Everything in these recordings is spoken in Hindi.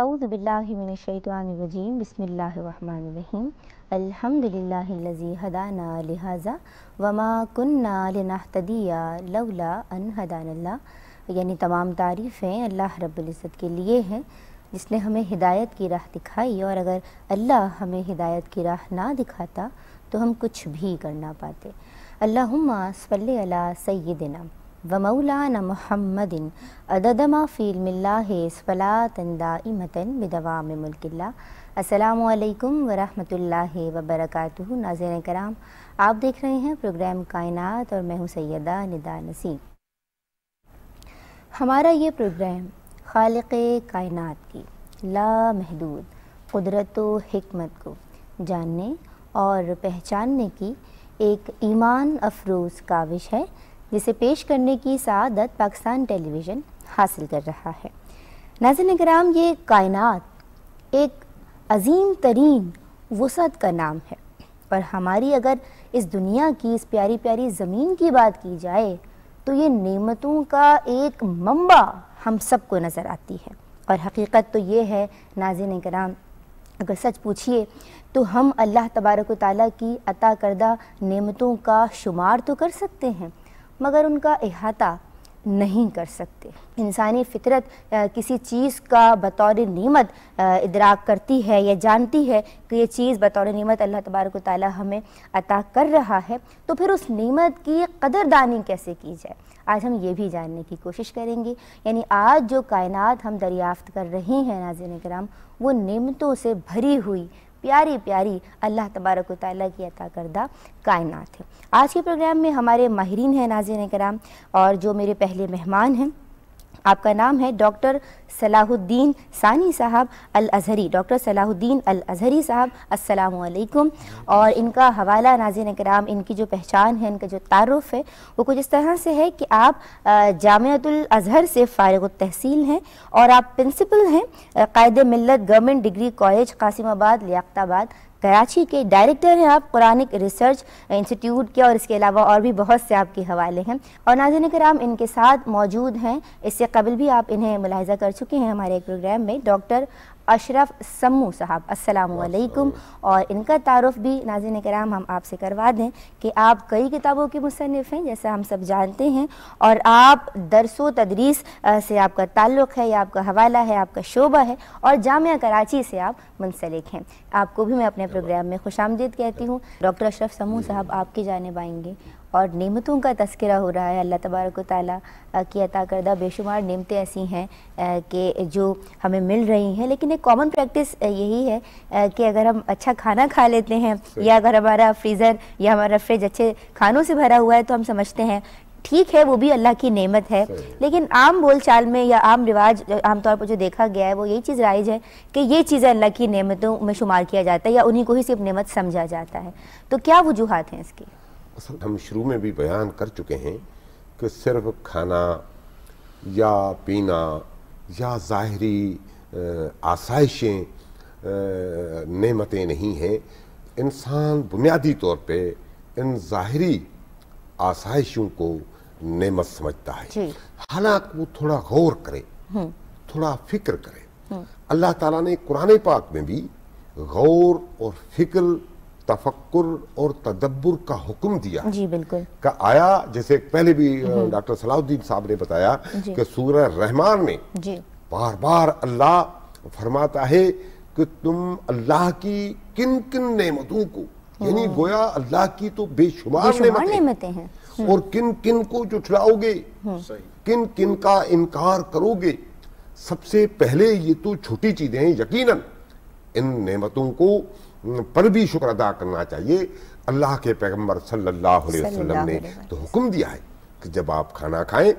अउज़बिल्लिमिनशैतवानरजीम बसमीम अल्हम्दुलिल्लाहिल्लज़ी हदाना लिहाजा वमा कुन्ना लिनहतदिया लवला अन हदानल्ला यानी तमाम तारीफ़ें अल्लाह रब्ज़त के लिए हैं जिसने हमें हिदायत की राह दिखाई और अगर अल्लाह हमें हिदायत की राह ना दिखाता तो हम कुछ भी कर ना पाते अल्लाहुम्मा सल्ली सैदना व मौलान मुहम्मदिन अददमा फ़ीलमिल्लासलातन बदवाम मुल्किल्ला असलकम वरहमल वबरक नाजरन कराम आप देख रहे हैं प्रोग्राम कायनात और मैं हूँ सैदा निदा नसीम हमारा ये प्रोग्राम खालिक कायनात की लामहदूद कुदरत हमत को जानने और पहचानने की एक ईमान अफरोज़ काविश है जिसे पेश करने की सदत पाकिस्तान टेलीविज़न हासिल कर रहा है नाजिन कराम ये कायनात एक अजीम तरीन वसत का नाम है और हमारी अगर इस दुनिया की इस प्यारी प्यारी ज़मीन की बात की जाए तो ये नेमतों का एक मंबा हम सबको नज़र आती है और हकीकत तो ये है नाजिन कराम अगर सच पूछिए तो हम अल्लाह तबारक ताली की अता करदा नेमतों का शुमार तो कर सकते हैं मगर उनका अहाता नहीं कर सकते इंसानी फितरत किसी चीज़ का बतौर नीमत इदराक करती है या जानती है कि ये चीज़ बतौर नीमत अल्लाह तबारक ताली हमें अता कर रहा है तो फिर उस नीमत की कदरदानी कैसे की जाए आज हम ये भी जानने की कोशिश करेंगे यानी आज जो कायनात हम दरियाफ्त कर रही हैं नाजिन कराम वो नियमतों से भरी हुई प्यारी प्यारी अल्लाह तबारक ताली की अता करदा कायनात है आज के प्रोग्राम में हमारे माहरीन हैं नाजिन कराम और जो मेरे पहले मेहमान हैं आपका नाम है डॉक्टर सलाहुद्दीन सानी साहब अल अज़हरी डॉक्टर सलाहुद्दीन अल अज़हरी साहब अस्सलाम और इनका हवाला नाजिन कराम इनकी जो पहचान है इनका जो तारफ़ है वो कुछ इस तरह से है कि आप जामतुल अज़हर से फ़ारग तहसील हैं और आप प्रिंसिपल हैं Quaid Millat government degree college Qasimabad Liaquatabad Karachi के डायरेक्टर हैं आप कुरानिक रिसर्च इंस्टीट्यूट के और इसके अलावा और भी बहुत से आपके हवाले हैं और नाजन कराम इनके साथ मौजूद हैं इससे कबल भी आप इन्हें मुलाजा कर चुके हैं हमारे एक प्रोग्राम में डॉक्टर अशरफ सम्मू साहब असलकुम और इनका तारफ़ भी नाजिन कराम हम आपसे करवा दें कि आप कई किताबों के मुसनफ़ हैं जैसा हम सब जानते हैं और आप दरस व तदरीस से आपका ताल्लुक़ है या आपका हवाला है आपका शोबा है और जामिया कराची से आप मुंसलिक हैं आपको भी मैं अपने प्रोग्राम में खुश कहती हूँ डॉक्टर अशरफ समूह साहब आपकी जानब आएंगे और नेमतों का तस्करा हो रहा है अल्लाह तबारक ताली की अता करदा बेशुमार नेमतें ऐसी हैं कि जो हमें मिल रही हैं लेकिन एक कॉमन प्रैक्टिस यही है कि अगर हम अच्छा खाना खा लेते हैं या अगर हमारा फ्रीज़र या हमारा फ्रिज अच्छे खानों से भरा हुआ है तो हम समझते हैं ठीक है वो भी अल्लाह की नेमत है लेकिन आम बोलचाल में या आम रिवाज आमतौर पर जो देखा गया है वो यही चीज़ राइज है कि ये चीज़ें अल्लाह की नेमतों में शुमार किया जाता है या उन्हीं को ही सिर्फ नेमत समझा जाता है तो क्या वजूहत हैं इसकी असल हम शुरू में भी बयान कर चुके हैं कि सिर्फ खाना या पीना या ज़ाहरी आसाइशें नेमतें नहीं हैं इंसान बुनियादी तौर पे इन ज़ाहरी आसाइशों को नेमत समझता है हालांकि वो थोड़ा गौर करे हम्म। थोड़ा फिक्र करे हम्म। अल्लाह ताला ने कुरान पाक में भी गौर और फिक्र तफक्र और तदब्बर का हुक्म दिया जी बिल्कुल का आया जैसे पहले भी हम्म। डॉक्टर सलाउद्दीन साहब ने बताया कि सूरह रहमान में जी। बार बार अल्लाह फरमाता है कि तुम अल्लाह की किन किन नेमतों को यानी गोया अल्लाह की तो बेशुमार नेमतें हैं हम्म। और किन किन को जुठलाओगे हम्म। किन किन का इनकार करोगे सबसे पहले ये तो छोटी चीजें हैं यकीनन इन नेमतों को पर भी शुक्र अदा करना चाहिए अल्लाह के पैगम्बर सल्ला ने तो हुक्म दिया है कि जब आप खाना खाएं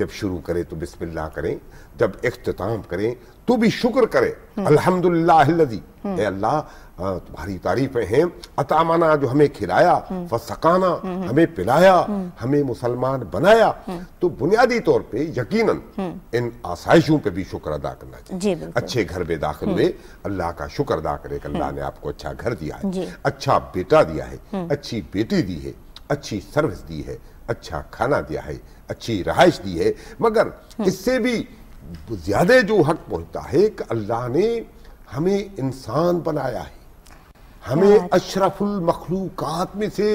जब शुरू करें तो बिस्मिल्लाह करें जब इख्तिताम करें तो भी शुक्र करें अल्हम्दुलिल्लाह हम्म। ए अल्लाह तुम्हारी तारीफें हैं अतामाना जो हमें खिलाया हम्म। फसकाना हम्म। हमें पिलाया हमें मुसलमान बनाया तो बुनियादी तौर पे यकीनन इन आसाइशों पे भी शुक्र अदा करना चाहिए अच्छे घर में दाखिल हुए अल्लाह का शुक्र अदा करे कि अल्लाह ने आपको अच्छा घर दिया है अच्छा बेटा दिया है अच्छी बेटी दी है अच्छी सर्विस दी है अच्छा खाना दिया है अच्छी रहाइश दी है मगर हम्म। इससे भी ज़्यादा जो हक पहुंचता है कि अल्लाह ने हमें इंसान बनाया है हमें अशरफुल मखलूकत में से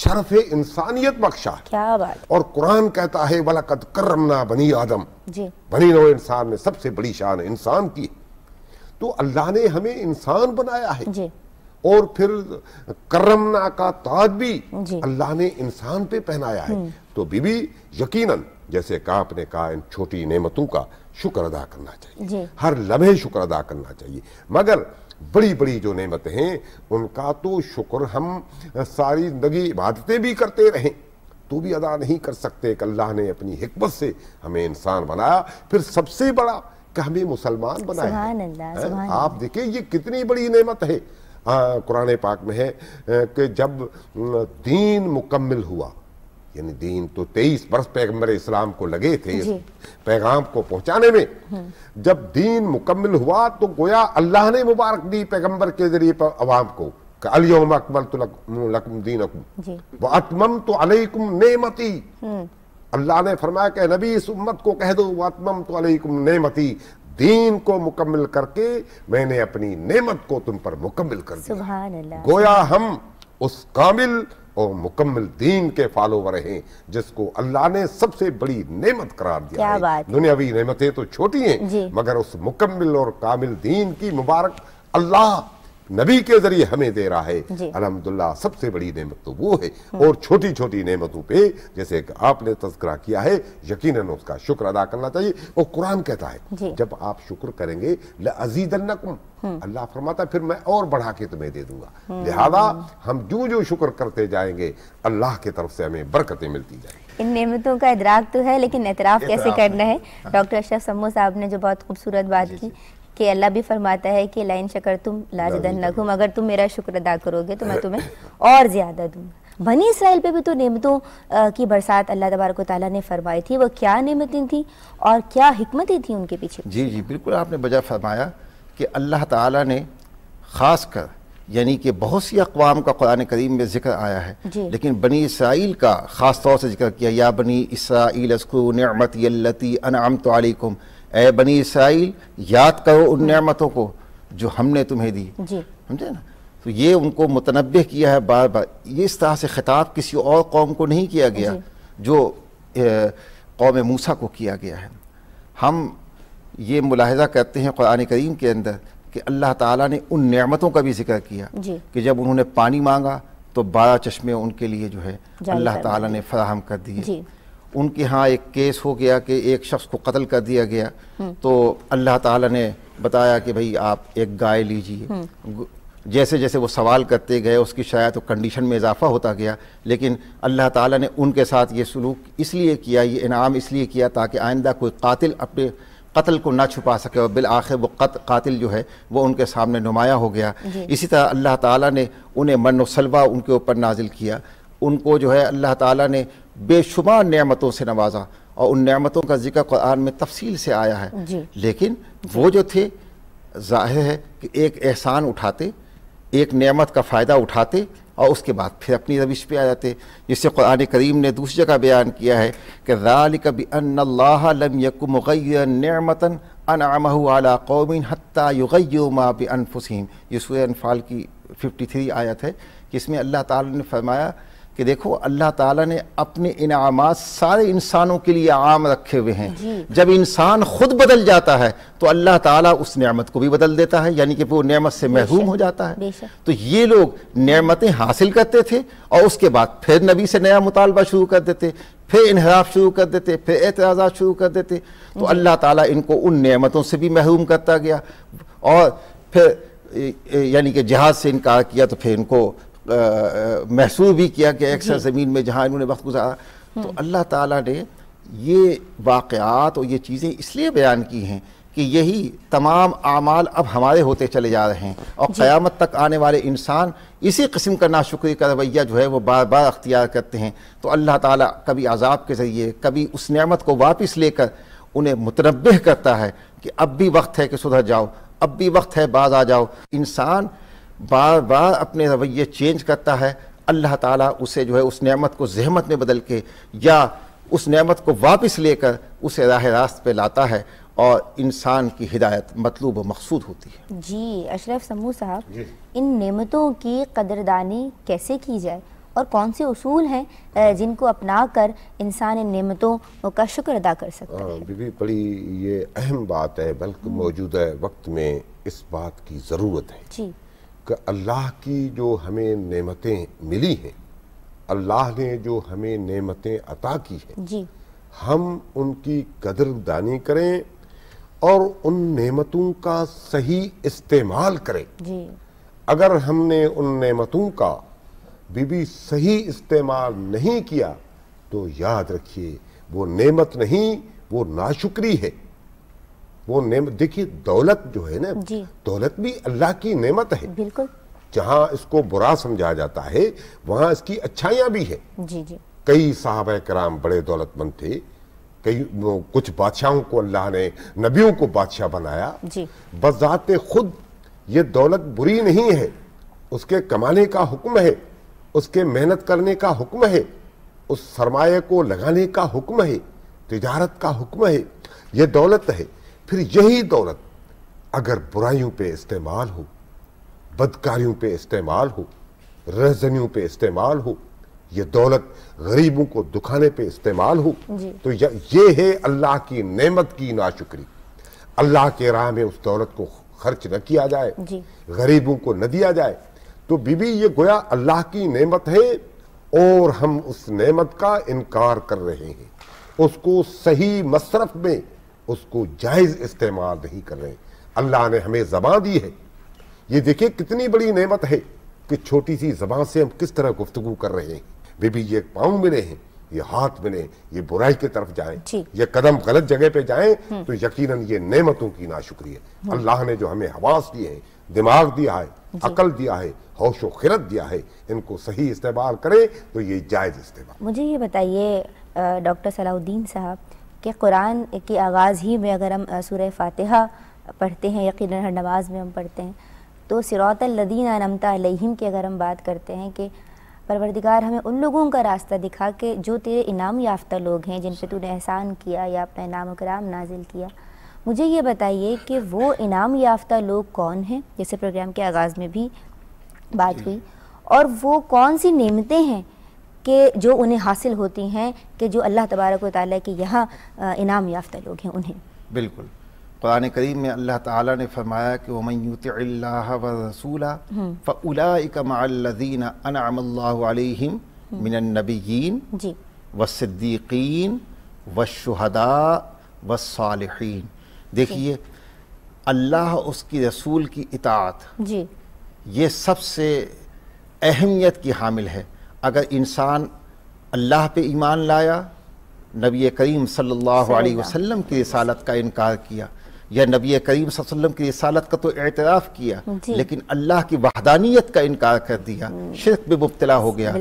शरफ इंसानियत बख्शा क्या बात और कुरान कहता है वलकद करमना बनी आदम बनी नो इंसान में सबसे बड़ी शान इंसान की तो अल्लाह ने हमें इंसान बनाया है और फिर करमना का ताज भी अल्लाह ने इंसान पे पहनाया है हम्म। तो बीबी यकीनन जैसे कहा आपने कहा इन छोटी नेमतों का शुक्र अदा करना चाहिए हर लम्हे शुक्र अदा करना चाहिए मगर बड़ी बड़ी जो नेमतें हैं उनका तो शुक्र हम सारी जिंदगी इबादतें भी करते रहें तो भी अदा नहीं कर सकते कि अल्लाह ने अपनी हिकमत से हमें इंसान बनाया फिर सबसे बड़ा कि हमें मुसलमान बनाया है। आप देखिए ये कितनी बड़ी नेमत है कुरान पाक में है कि जब दीन मुकम्मल हुआ यानी दीन तो तेईस वर्ष पैगम्बर इस्लाम को लगे थे पैगाम को पहुंचाने में जब दीन मुकम्मल हुआ तो गोया अल्लाह ने मुबारक दी पैगम्बर के जरिए अवाम को अलियम अकमल तो लकम दीन अकुम व तो अलैकुम नेमती हम्म। अल्लाह ने फरमाया कि नबी इस उम्मत को कह दो व अतमम तो अलैकुम नेमती दीन को मुकम्मल करके मैंने अपनी नेमत को तुम पर मुकम्मल कर दिया गोया हम उस कामिल और मुकम्मल दीन के फॉलोवर हैं जिसको अल्लाह ने सबसे बड़ी नेमत करार दिया क्या बात दुनियावी नेमतें तो छोटी हैं मगर उस मुकम्मल और कामिल दीन की मुबारक अल्लाह नबी के जरिए हमें दे रहा है अलहमदुल्ला सबसे बड़ी नेमत तो वो है और छोटी छोटी नेमतों पे जैसे आपने तस्करा किया है यकीन उसका शुक्र अदा करना चाहिए और कुरान कहता है जब आप शुक्र करेंगे हम्म। अल्लाह फरमाता फिर मैं और बढ़ा के तुम्हें दे दूंगा हम्म। लिहाजा हम जो जो शुक्र करते जाएंगे अल्लाह की तरफ से हमें बरकतें मिलती जाएंगी इन नेमतों का इदराक तो है लेकिन एतराफ़ कैसे करना है हाँ। डॉक्टर अशरफ समो साहब ने जो बहुत खूबसूरत बात की कि अल्लाह भी फरमाता है कि लाइन शकर तुम लाजदन नघुम अगर तुम मेरा शुक्र अदा करोगे तो मैं तुम्हें और ज़्यादा दूंगा बनी इसराइल पे भी तो नियमतों की बरसात अल्लाह तबारक ताली ने फरमाई थी वो क्या नियमतें थी और क्या हमतें थी उनके पीछे जी जी बिल्कुल आपने बजा फरमाया कि अल्लाह ताला ने ख़ास कर यानी कि बहुत सी अकवाम का कुरान करीम में जिक्र आया है लेकिन बनी इसराइल का ख़ास तौर से जिक्र किया या बनी इसराइल अस्कू नमती अल्लती अनआम तो ए बनी इसराइल याद करो उन नमतों को जो हमने तुम्हें दी समझे ना तो ये उनको मुतनब किया है बार बार ये इस तरह से ख़िताब किसी और कौम को नहीं किया गया जो कौम मूसा को किया गया है हम ये मुलाहजा करते हैं कुरान करीम के अंदर कि अल्लाह ताला ने उन नमतों का भी जिक्र किया कि जब उन्होंने पानी मांगा तो बारह चश्मे उनके लिए जो है अल्लाह ताला ने फराहम कर दिए उनके यहाँ एक केस हो गया कि एक शख्स को कत्ल कर दिया गया तो अल्लाह ताला ने बताया कि भाई आप एक गाय लीजिए जैसे जैसे वो सवाल करते गए उसकी शायद तो कंडीशन में इजाफा होता गया लेकिन अल्लाह ताला ने उनके साथ ये सलूक इसलिए किया ये इनाम इसलिए किया ताकि आइंदा कोई कातिल अपने कत्ल को ना छुपा सके और बिल आखिर वो कत, कातिल जो है वो उनके सामने नुमाया हो गया इसी तरह अल्लाह ताला ने उन्हें मन उनके ऊपर नाजिल किया उनको जो है अल्लाह ताला ने बेशुमार नेमतों से नवाजा और उन नेमतों का जिक्र कुरान में तफसील से आया है लेकिन वो जो थे जाहिर है कि एक एहसान उठाते एक नेमत का फ़ायदा उठाते और उसके बाद फिर अपनी रविश पे आ जाते जिससे कुरान करीम ने दूसरी जगह बयान किया है कि राल कभी अनलम यकुमतन अनमला कौमिन हती युगमा बन फ़ुसीम ये सूर्य अनफाल की 53 आयत है जिसमें अल्लाह ताला ने फरमाया कि देखो अल्लाह ताला ने अपने इनाम सारे इंसानों के लिए आम रखे हुए हैं जब इंसान खुद बदल जाता है तो अल्लाह ताला उस नेमत को भी बदल देता है यानी कि वो नेमत से महरूम हो जाता है तो ये लोग नेमतें हासिल करते थे और उसके बाद फिर नबी से नया मुतालबा शुरू कर देते फिर इनहराफ शुरू कर देते फिर एतराज़ा शुरू कर देते तो अल्लाह ताली इनको उन नियमतों से भी महरूम करता गया और फिर यानी कि जहाज से इनकार किया तो फिर इनको महसूस भी किया कि अक्सर ज़मीन में जहाँ इन्होंने वक्त गुजारा तो हम्म। अल्लाह ताला ने ये वाक़ात और ये चीज़ें इसलिए बयान की हैं कि यही तमाम अमाल अब हमारे होते चले जा रहे हैं और क़यामत तक आने वाले इंसान इसी किस्म का नाशुक्री का रवैया जो है वो बार बार अख्तियार करते हैं तो अल्लाह ताला कभी अजाब के ज़रिए कभी उस नेमत को वापस लेकर उन्हें मुतनबह करता है कि अब भी वक्त है कि सुधर जाओ अब भी वक्त है बाज आ जाओ इंसान बार बार अपने रवैये चेंज करता है अल्लाह ताला उसे जो है उस नेमत को जहमत में बदल के या उस नेमत को वापस लेकर उसे राह रास्त पे लाता है और इंसान की हिदायत मतलूब मकसूद होती है जी अशरफ समू साहब इन नेमतों की कदरदानी कैसे की जाए और कौन से उसूल हैं जिनको अपना कर इंसान इन नेमतों का शुक्र अदा कर सकता हाँ, है बीबी बड़ी ये अहम बात है बल्कि हम्म। मौजूदा वक्त में इस बात की ज़रूरत है जी कि अल्लाह की जो हमें नेमतें मिली हैं अल्लाह ने जो हमें नेमतें अता की हैं हम उनकी कदरदानी करें और उन नेमतों का सही इस्तेमाल करें अगर हमने उन नेमतों का बीबी सही इस्तेमाल नहीं किया तो याद रखिए वो नेमत नहीं वो नाशुक्री है वो नेम देखिए दौलत जो है ना दौलत भी अल्लाह की नेमत है बिल्कुल जहाँ इसको बुरा समझा जाता है वहाँ इसकी अच्छाइयाँ भी है जी जी कई साहब कराम बड़े दौलतमंद थे कई कुछ बादशाहों को अल्लाह ने नबियों को बादशाह बनाया बजात खुद ये दौलत बुरी नहीं है उसके कमाने का हुक्म है उसके मेहनत करने का हुक्म है उस सरमाए को लगाने का हुक्म है तजारत का हुक्म है ये दौलत है फिर यही दौलत अगर बुराइयों पे इस्तेमाल हो बदकारियों पे इस्तेमाल हो रहजनियों पे इस्तेमाल हो ये दौलत गरीबों को दुखाने पे इस्तेमाल हो तो ये है अल्लाह की नेमत की नाशुक्री अल्लाह के राह में उस दौलत को खर्च न किया जाए गरीबों को न दिया जाए तो बीबी ये गोया अल्लाह की नेमत है और हम उस नेमत का इनकार कर रहे हैं उसको सही मशरफ में उसको जायज़ इस्तेमाल नहीं कर रहे अल्लाह ने हमें ज़बाँ दी है ये देखिए कितनी बड़ी नेमत है कि छोटी सी ज़बान से हम किस तरह गुफ्तु कर रहे हैं बेबी ये पाँव मिले हैं ये हाथ मिले ये बुराई की तरफ जाए ये कदम गलत जगह पे जाए हम्म। तो यकीनन ये नेमतों की नाशुक्री है हम्म। अल्लाह ने जो हमें हवास दिए हैं दिमाग दिया है अकल दिया है होशो खिरत दिया है इनको सही इस्तेमाल करें तो ये जायज़ इस्तेमाल मुझे ये बताइए डॉक्टर सलाउद्दीन साहब कि कुरान के आगाज़ ही में अगर हम सूर्य फ़ातहा पढ़ते हैं यकीन हर नमाज में हम पढ़ते हैं तो सिरातलदीन नमता अलहम की अगर हम बात करते हैं कि परवरदिगार हमें उन लोगों का रास्ता दिखा कि जो तेरे इनाम याफ्ता लोग हैं जिन पर तूने एहसान किया या अपना इनाम कराम नाजिल किया मुझे ये बताइए कि वो इनाम याफ्ता लोग कौन हैं जैसे प्रोग्राम के आगाज़ में भी बात हुई और वो कौन सी नियमतें हैं कि जो उन्हें हासिल होती हैं कि जो अल्लाह तबारक ताली के यहाँ इनाम याफ़्त लोग हैं उन्हें बिल्कुल कुरान करीम में अल्लाह ताला ने फरमाया कि वमयूत व रसूला फ़लादीन अनआमल्लाम मिनबीन व शहदा व वसालहीन देखिए अल्लाह उसकी रसूल की इतात जी ये सबसे अहमियत की हामिल है अगर इंसान अल्लाह पे ईमान लाया नबी करीम सल्लल्लाहु अलैहि वसल्लम की रसालत का इनकार किया या नबी करीम वसल्लम की रसालत का तो एतराफ़ किया लेकिन अल्लाह की वहदानियत का इनकार कर दिया हम्म। शिरक में मुबतला हो गया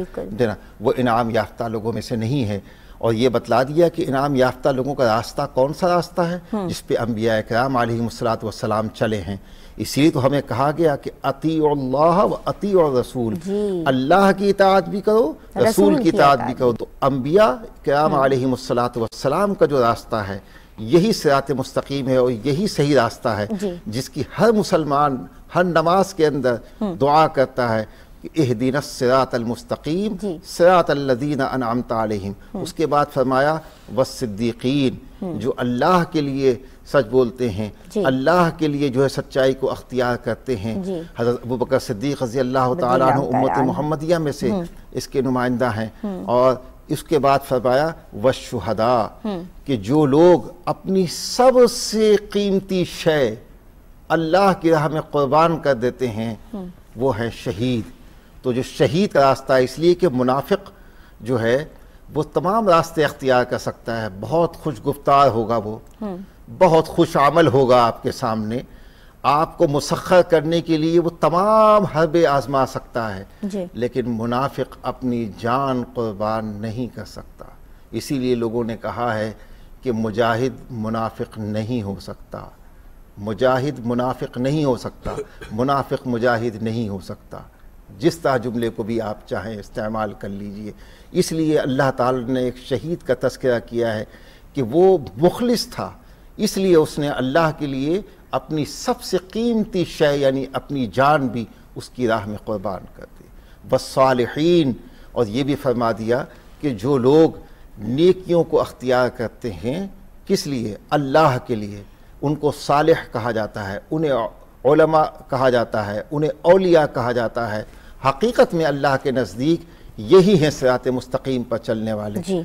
देना वो इनाम याफ्ता लोगों में से नहीं है और ये बतला दिया कि इनाम याफ्ता लोगों का रास्ता कौन सा रास्ता है हम्म। जिस पे अम्बिया कराम आलमसलात वसलाम चले हैं इसीलिए तो हमें कहा गया कि अति व अति और रसूल अल्लाह की इतात भी करो रसूल, रसूल की इतात भी करो तो अम्बिया कराम आलमसलात हम्म। वसलाम का जो रास्ता है यही सरात मुस्तकीम है और यही सही रास्ता है जिसकी हर मुसलमान हर नमाज के अंदर हम्म। दुआ करता है दिन सरातमस्तकीम सरातल्लिन उसके बाद फरमाया वसद्दीकीन जो अल्लाह के लिए सच बोलते हैं अल्लाह के लिए जो है सच्चाई को अख्तियार करते हैं हज़रत अबू बकर सिद्दीक़ रजी अल्लाह उम्मत महमदिया में से इसके नुमाइंदा हैं और इसके बाद फरमाया वशहदा कि जो लोग अपनी सबसे कीमती शय अल्लाह की राह में क़ुरबान कर देते हैं वो है शहीद तो जो शहीद का रास्ता है इसलिए कि मुनाफिक जो है वो तमाम रास्ते अख्तियार कर सकता है बहुत खुश गुफ्तार होगा वो हम्म। बहुत खुश आमल होगा आपके सामने आपको मुसखर करने के लिए वो तमाम हरबे आजमा सकता है लेकिन मुनाफिक अपनी जान कुर्बान नहीं कर सकता इसीलिए लोगों ने कहा है कि मुजाहिद मुनाफिक नहीं हो सकता मुजाहिद मुनाफिक नहीं हो सकता मुनाफिक मुजाहिद नहीं हो सकता जिस तरह जुमले को भी आप चाहें इस्तेमाल कर लीजिए इसलिए अल्लाह ताला ने एक शहीद का तस्करा किया है कि वो मुखलिस था इसलिए उसने अल्लाह के लिए अपनी सबसे कीमती शय यानी अपनी जान भी उसकी राह में क़ुरबान कर दी बसालहीन और ये भी फरमा दिया कि जो लोग नेकियों को अख्तियार करते हैं किस लिए अल्लाह के लिए उनको सालह कहा जाता है उन्हें कहा जाता है उन्हें अलिया कहा जाता है हकीकत में अल्लाह के नज़दीक यही हैं सरात मुस्तकीम पर चलने वाले जी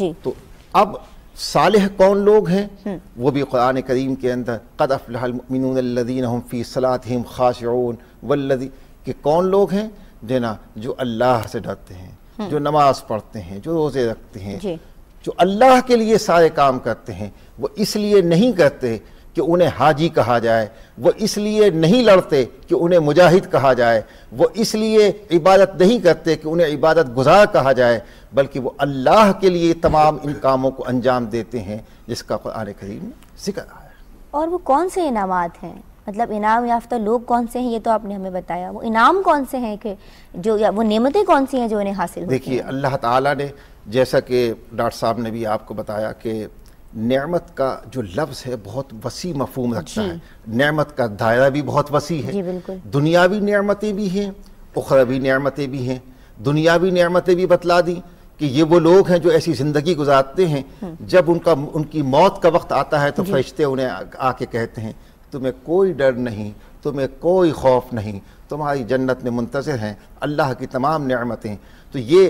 जी तो अब साल कौन लोग हैं हम्म। वो भी कुरान करीम के अंदर कद अफ़लमिनदीन फ़ी सलातम खाशन वल्लदी के कौन लोग हैं जना जो अल्लाह से डरते हैं हम्म। जो नमाज पढ़ते हैं जो रोज़े रखते हैं जो अल्लाह के लिए सारे काम करते हैं वो इसलिए नहीं करते कि उन्हें हाजी कहा जाए वो इसलिए नहीं लड़ते कि उन्हें मुजाहिद कहा जाए वो इसलिए इबादत नहीं करते कि उन्हें इबादत गुजार कहा जाए बल्कि वो अल्लाह के लिए तमाम इन कामों को अंजाम देते हैं जिसका कुरान करीम जिक्र है और वो कौन से इनामत हैं मतलब इनाम याफ्ता लोग कौन से हैं ये तो आपने हमें बताया वो इनाम कौन से हैं कि जो या वो नेमतें कौन सी हैं जो इन्हें हासिल देखिए अल्लाह ताला ने जैसा कि डॉक्टर साहब ने भी आपको बताया कि नमत का जो लफ्ज़ है बहुत वसी मफहम रखता है नमत का दायरा भी बहुत वसी है दुनियावी नमतें भी हैं उखरवी नमतें भी हैं दुनियावी नमतें भी बतला दी कि ये वो लोग हैं जो ऐसी ज़िंदगी गुजारते हैं हम्म। जब उनका उनकी मौत का वक्त आता है तो फरिश्ते उन्हें आके कहते हैं तुम्हें कोई डर नहीं तुम्हें कोई खौफ नहीं तुम्हारी जन्नत में मुंतज़र हैं अल्लाह की तमाम नमतें तो ये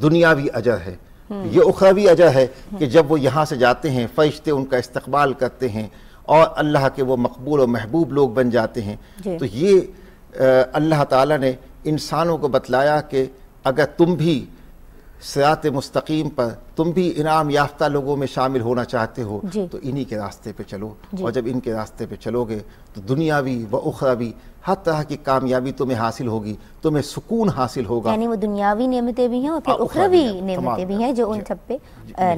दुनियावी अजर है हम्म। ये उखरवी अजा है कि जब वो यहाँ से जाते हैं फ़रिश्ते उनका इस्तकबाल करते हैं और अल्लाह के वो मकबूल और महबूब लोग बन जाते हैं तो ये अल्लाह ताला ने इंसानों को बतलाया कि अगर तुम भी सियात मुस्तकीम पर तुम भी इनाम याफ्ता लोगों में शामिल होना चाहते हो तो इन्हीं के रास्ते पे चलो और जब इनके रास्ते पे चलोगे तो दुनियावी व उखरावी हर तरह की कामयाबी तुम्हें हासिल होगी तुम्हें सुकून हासिल होगा यानी वो दुनियावी नियमतें भी हैं और फिर हाँ, उखरावी नियमतें भी हैं जो उन सब पे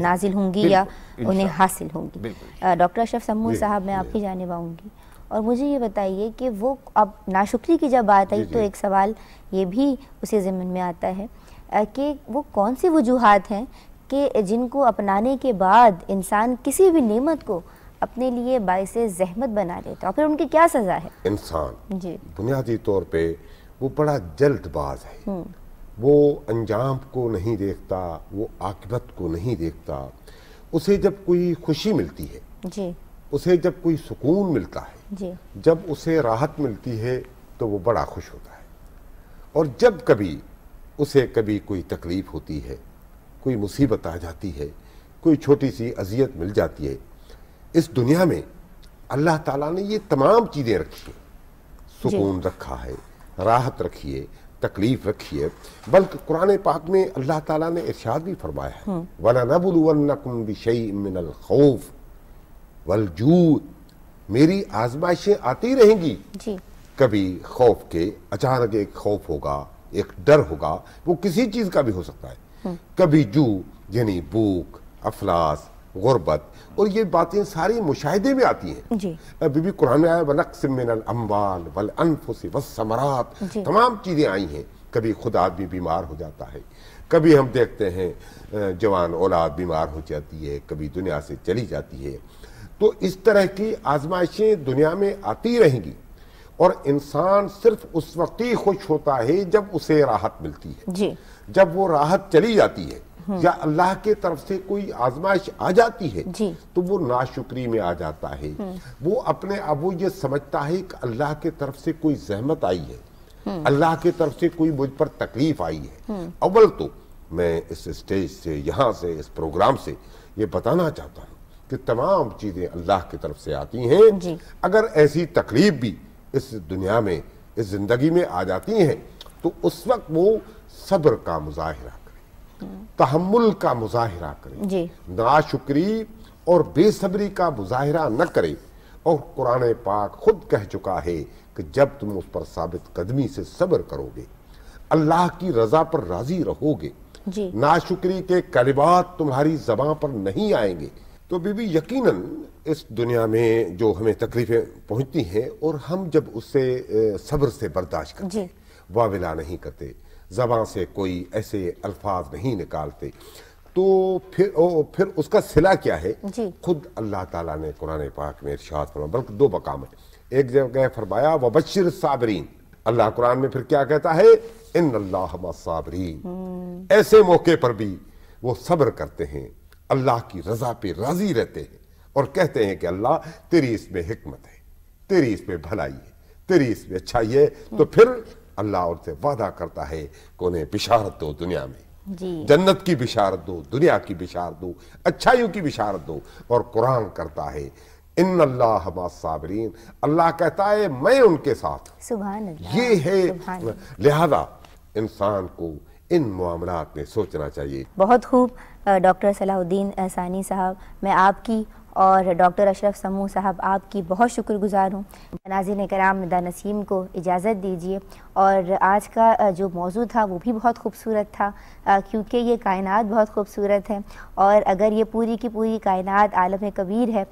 नाजिल होंगी या उन्हें हासिल होंगी डॉक्टर अशरफ समूह साहब मैं आपकी जानब आऊँगी और मुझे ये बताइए कि वो अब नाशुक्री की जब बात आई तो एक सवाल ये भी उसी जमन में आता है कि वो कौन सी वजूहत हैं कि जिनको अपनाने के बाद इंसान किसी भी नेमत को अपने लिए बायस जहमत बना लेता और फिर उनकी क्या सज़ा है इंसान जी बुनियादी तौर पर वो बड़ा जल्दबाज है हम्म। वो अंजाम को नहीं देखता वो आकबत को नहीं देखता उसे जब कोई खुशी मिलती है जी उसे जब कोई सुकून मिलता है जी जब उसे राहत मिलती है तो वो बड़ा खुश होता है और जब कभी उसे कभी कोई तकलीफ़ होती है कोई मुसीबत आ जाती है कोई छोटी सी अजियत मिल जाती है इस दुनिया में अल्लाह ताला ने ये तमाम चीज़ें रखी हैं सुकून रखा है राहत रखी है तकलीफ रखी है बल्कि कुरान पाक में अल्लाह ताला ने इरशाद भी फरमाया है वला नबुलवन्नकुम खौफ वलजू मेरी आजमाइशें आती रहेंगी कभी खौफ के अचानक एक खौफ होगा एक डर होगा वो किसी चीज़ का भी हो सकता है हम्म। कभी जू यानी भूख अफलास गुरबत और ये बातें सारी मुशाहदे में आती हैं बीबी कुरान आया अम्बाल वल अनफुस समरात तमाम चीज़ें आई हैं कभी खुद आदमी बीमार हो जाता है कभी हम देखते हैं जवान औलाद बीमार हो जाती है कभी दुनिया से चली जाती है तो इस तरह की आजमाइशें दुनिया में आती रहेंगी और इंसान सिर्फ उस वक्त ही खुश होता है जब उसे राहत मिलती है जी। जब वो राहत चली जाती है हम्म। या अल्लाह के तरफ से कोई आजमाइश आ जाती है तो वो नाशुक्री में आ जाता है हम्म। वो अपने अब ये समझता है कि अल्लाह के तरफ से कोई जहमत आई है हम्म। अल्लाह के तरफ से कोई मुझ पर तकलीफ आई है अव्वल तो मैं इस स्टेज से यहाँ से इस प्रोग्राम से ये बताना चाहता हूँ कि तमाम चीज़ें अल्लाह की तरफ से आती हैं अगर ऐसी तकलीफ भी इस दुनिया में इस ज़िंदगी में आ जाती हैं तो उस वक्त वो सब्र का मुजाहरा करें तहमुल का मुजाहरा करें नाशुक्री और बेसब्री का मुजाहरा न करें और कुरान पाक खुद कह चुका है कि जब तुम उस पर साबित कदमी से सब्र करोगे अल्लाह की रजा पर राजी रहोगे नाशुक्री के कलिबात तुम्हारी जबां पर नहीं आएंगे तो बीबी यकीनन इस दुनिया में जो हमें तकलीफें पहुंचती हैं और हम जब उससे सब्र से बर्दाश्त करते वाविला नहीं करते जबान से कोई ऐसे अल्फाज नहीं निकालते तो फिर ओ, फिर उसका सिला क्या है खुद अल्लाह ताला ने कुरान पाक में इर्शाद फरमाया बल्कि दो मकाम है एक जगह फरमाया वबशर साबरीन अल्लाह कुरान में फिर क्या कहता है इन अल्लाह साबरीन हम्म। ऐसे मौके पर भी वो सब्र करते हैं अल्लाह की रजा पे राजी रहते हैं और कहते हैं कि अल्लाह तेरी इसमें हिकमत है तेरी इसमें भलाई है तेरी इसमें अच्छाई है तो फिर अल्लाह उनसे वादा करता है कि उन्हें बिशारत दो दुनिया में जन्नत की बिशारत दो दुनिया की बिशारत दो अच्छाइयों की बिशारत दो और कुरान करता है इन अल्लाह साबरीन अल्लाह कहता है मैं उनके साथ ये है लिहाजा इंसान को इन मामला में सोचना चाहिए बहुत खूब डॉक्टर सलाहुद्दीन एहसानी साहब मैं आपकी और डॉक्टर अशरफ समूह साहब आपकी बहुत शुक्रगुजार हूँ नाजिन कराम दा नसीम को इजाज़त दीजिए और आज का जो मौजू था वो भी बहुत खूबसूरत था क्योंकि ये कायनात बहुत खूबसूरत है और अगर ये पूरी की पूरी कायनात आलम कबीर है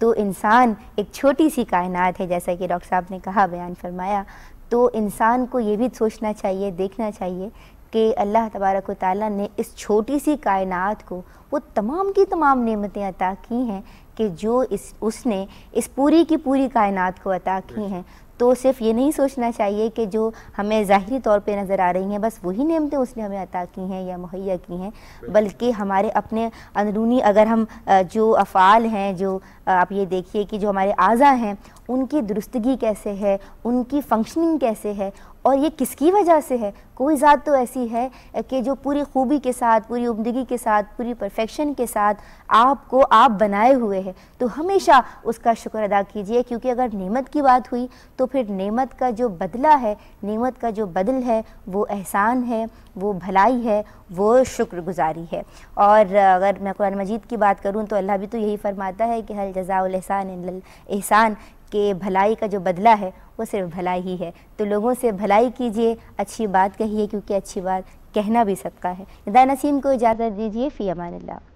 तो इंसान एक छोटी सी कायनात है जैसा कि डॉक्टर साहब ने कहा बयान फरमाया तो इंसान को ये भी सोचना चाहिए देखना चाहिए कि अल्लाह तबारक ताली ने इस छोटी सी कायनात को वो तमाम की तमाम नेमतें अता की हैं कि जो इस उसने इस पूरी की पूरी कायनात को अता की हैं तो सिर्फ ये नहीं सोचना चाहिए कि जो हमें ज़ाहरी तौर पे नज़र आ रही हैं बस वही नियमतें उसने हमें अता की हैं या मुहैया की हैं बल्कि हमारे अपने अंदरूनी अगर हम जो अफ़ाल हैं जो आप ये देखिए कि जो हमारे आज़ा हैं उनकी दुरुस्तगी कैसे है उनकी फंक्शनिंग कैसे है और ये किसकी वजह से है कोई ज़ात तो ऐसी है कि जो पूरी खूबी के साथ पूरी उमदगी के साथ पूरी परफेक्शन के साथ आपको आप बनाए हुए हैं तो हमेशा उसका शुक्र अदा कीजिए क्योंकि अगर नेमत की बात हुई तो फिर नेमत का जो बदला है नेमत का जो बदल है वो एहसान है वो भलाई है वो शुक्रगुजारी है और अगर मैं कुरान मजीद की बात करूँ तो अल्लाह भी तो यही फरमाता है कि हल जज़ाउलहसान एहसान कि भलाई का जो बदला है वो सिर्फ भलाई ही है तो लोगों से भलाई कीजिए अच्छी बात कहिए क्योंकि अच्छी बात कहना भी सबका है नसीम को इजाज़त दीजिए फ़ी अमान